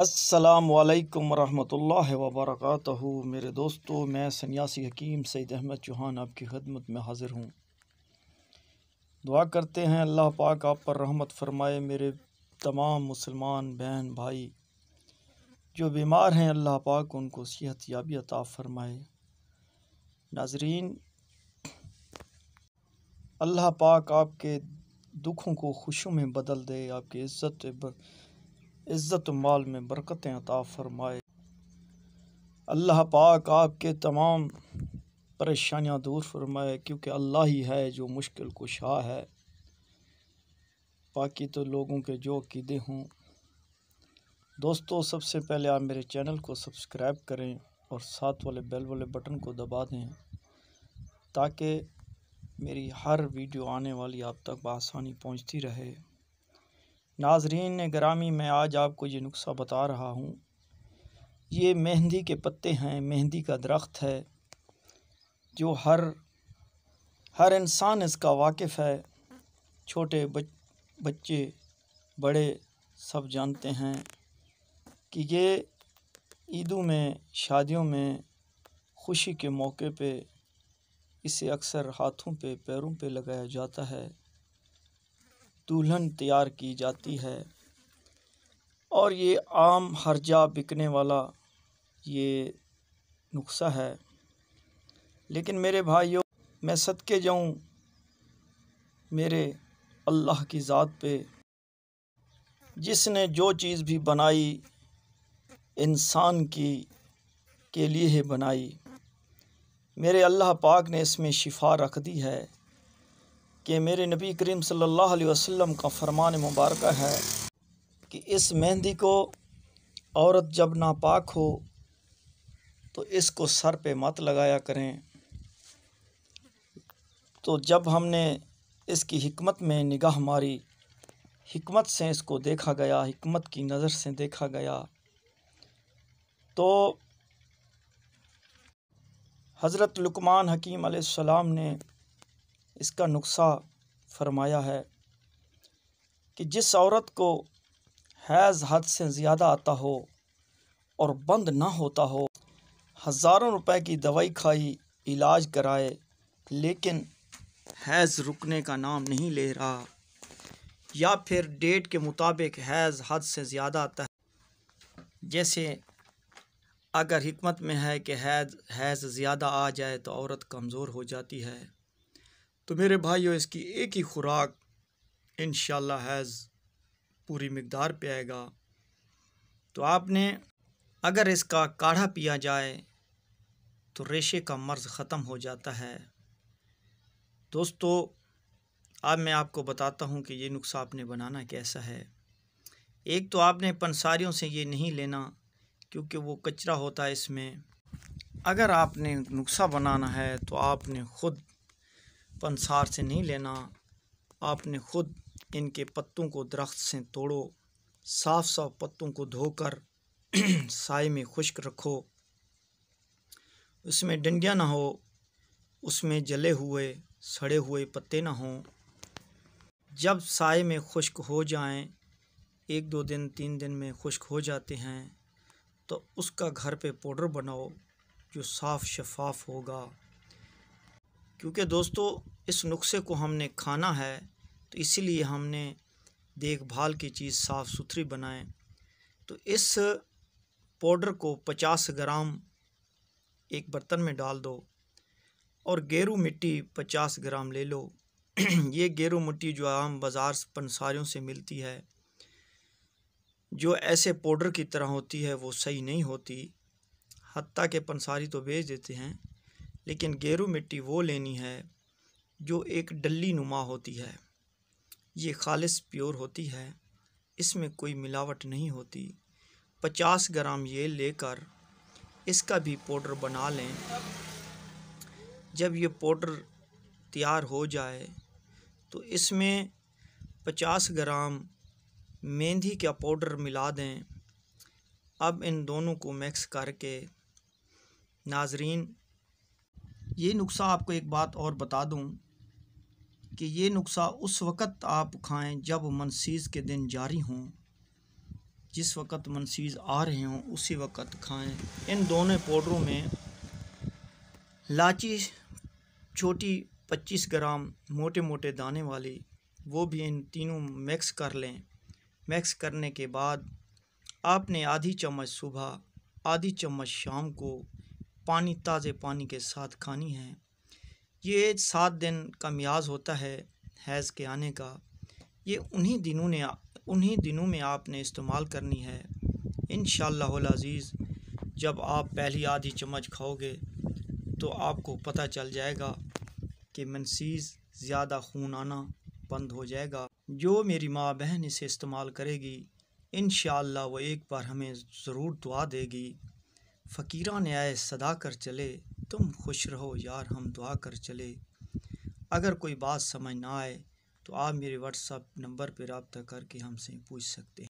असलकम वरहमल वबरक मेरे दोस्तों मैं सन्यासी हकीम सैद अहमद चौहान आपकी खदमत में हाज़िर हूँ दुआ करते हैं अल्लाह पाक आप पर रहमत फरमाए मेरे तमाम मुसलमान बहन भाई जो बीमार हैं अल्लाह पाक उनको सेहत याबी अता फरमाए नाजरीन अल्लाह पाक आपके दुखों को खुशियों में बदल दे आपकी इज़्ज़त इज़्ज़त माल में बरकतें अता फ़रमाए अल्लाह पाक आपके तमाम परेशानियां दूर फरमाए क्योंकि अल्लाह ही है जो मुश्किल कुशा है बाकी तो लोगों के जो अकीदे हों दोस्तों सबसे पहले आप मेरे चैनल को सब्सक्राइब करें और साथ वाले बेल वाले बटन को दबा दें ताकि मेरी हर वीडियो आने वाली आप तक बसानी पहुंचती रहे नाजरीन ग्रामी मैं आज आपको ये नुस्खा बता रहा हूँ ये मेहंदी के पत्ते हैं मेहंदी का दरख्त है जो हर हर इंसान इसका वाकिफ़ है छोटे बच, बच्चे बड़े सब जानते हैं कि ये ईदों में शादियों में खुशी के मौके पे इसे अक्सर हाथों पे पैरों पे लगाया जाता है दुल्हन तैयार की जाती है और ये आम हर्जा बिकने वाला ये नुस्खा है लेकिन मेरे भाइयों मैं सदके जाऊँ मेरे अल्लाह की ज़ात पे जिसने जो चीज़ भी बनाई इंसान की के लिए ही बनाई मेरे अल्लाह पाक ने इसमें शिफा रख दी है कि मेरे नबी करीम सल्लल्लाहु अलैहि वसल्लम का फरमान मुबारक है कि इस मेहंदी को औरत जब नापाक हो तो इसको सर पे मत लगाया करें तो जब हमने इसकी हिकमत में निगाह मारी हिकमत से इसको देखा गया हिकमत की नज़र से देखा गया तो हज़रत लुकमान हकीम सलाम ने इसका नुस्खा फरमाया है कि जिस औरत को हैज़ हद से ज़्यादा आता हो और बंद ना होता हो हज़ारों रुपए की दवाई खाई इलाज कराए लेकिन हैज़ रुकने का नाम नहीं ले रहा या फिर डेट के मुताबिक हैज़ हद से ज़्यादा आता है जैसे अगर हमत में है कि हैज़ हैज़ ज़्यादा आ जाए तो औरत कमज़ोर हो जाती है तो मेरे भाइयों इसकी एक ही ख़ुराक इन हैज़ पूरी मकदार पे आएगा तो आपने अगर इसका काढ़ा पिया जाए तो रेशे का मर्ज़ ख़त्म हो जाता है दोस्तों अब मैं आपको बताता हूँ कि ये नुस्खा आपने बनाना कैसा है एक तो आपने पंसारियों से ये नहीं लेना क्योंकि वो कचरा होता है इसमें अगर आपने नुस्खा बनाना है तो आपने ख़ुद पंसार से नहीं लेना आपने खुद इनके पत्तों को दरख्त से तोड़ो साफ साफ पत्तों को धोकर साय में खुश्क रखो उसमें डंडियाँ ना हो उसमें जले हुए सड़े हुए पत्ते ना हों जब साय में खुश्क हो जाएं एक दो दिन तीन दिन में खुश्क हो जाते हैं तो उसका घर पे पाउडर बनाओ जो साफ़ शफाफ होगा क्योंकि दोस्तों इस नुस्खे को हमने खाना है तो इसीलिए हमने देखभाल की चीज़ साफ़ सुथरी बनाए तो इस पाउडर को 50 ग्राम एक बर्तन में डाल दो और गेरू मिट्टी 50 ग्राम ले लो ये गेरू मिट्टी जो आम बाज़ार पंसारियों से मिलती है जो ऐसे पाउडर की तरह होती है वो सही नहीं होती हती के पंसारी तो बेच देते हैं लेकिन गेरू मिट्टी वो लेनी है जो एक डली नुमा होती है ये खालिश प्योर होती है इसमें कोई मिलावट नहीं होती पचास ग्राम ये लेकर इसका भी पाउडर बना लें जब ये पाउडर तैयार हो जाए तो इसमें पचास ग्राम मेहंदी का पाउडर मिला दें अब इन दोनों को मिक्स करके नाजरीन ये नुस्खा आपको एक बात और बता दूँ कि ये नुस्खा उस वक़्त आप खाएँ जब मनसीज़ के दिन जारी हों जिस वक़्त मनसीज़ आ रहे हों उसी वक़्त खाएँ इन दोनों पाउडरों में लाची छोटी 25 ग्राम मोटे मोटे दाने वाली वो भी इन तीनों मिक्स कर लें मिक्स करने के बाद आपने आधी चम्मच सुबह आधी चम्मच शाम को पानी ताज़े पानी के साथ खानी है ये सात दिन का म्याज होता है हैज़ के आने का ये उन्हीं दिनों ने उन्हीं दिनों में आपने इस्तेमाल करनी है इन अज़ीज़ जब आप पहली आधी चम्मच खाओगे तो आपको पता चल जाएगा कि मनसीज़ ज़्यादा खून आना बंद हो जाएगा जो मेरी माँ बहन इसे इस्तेमाल करेगी इन वो एक बार हमें ज़रूर दुआ देगी फ़कीरा ने आए सदा कर चले तुम खुश रहो यार हम दुआ कर चले अगर कोई बात समझ ना आए तो आप मेरे व्हाट्सअप नंबर पर रबता करके हमसे पूछ सकते हैं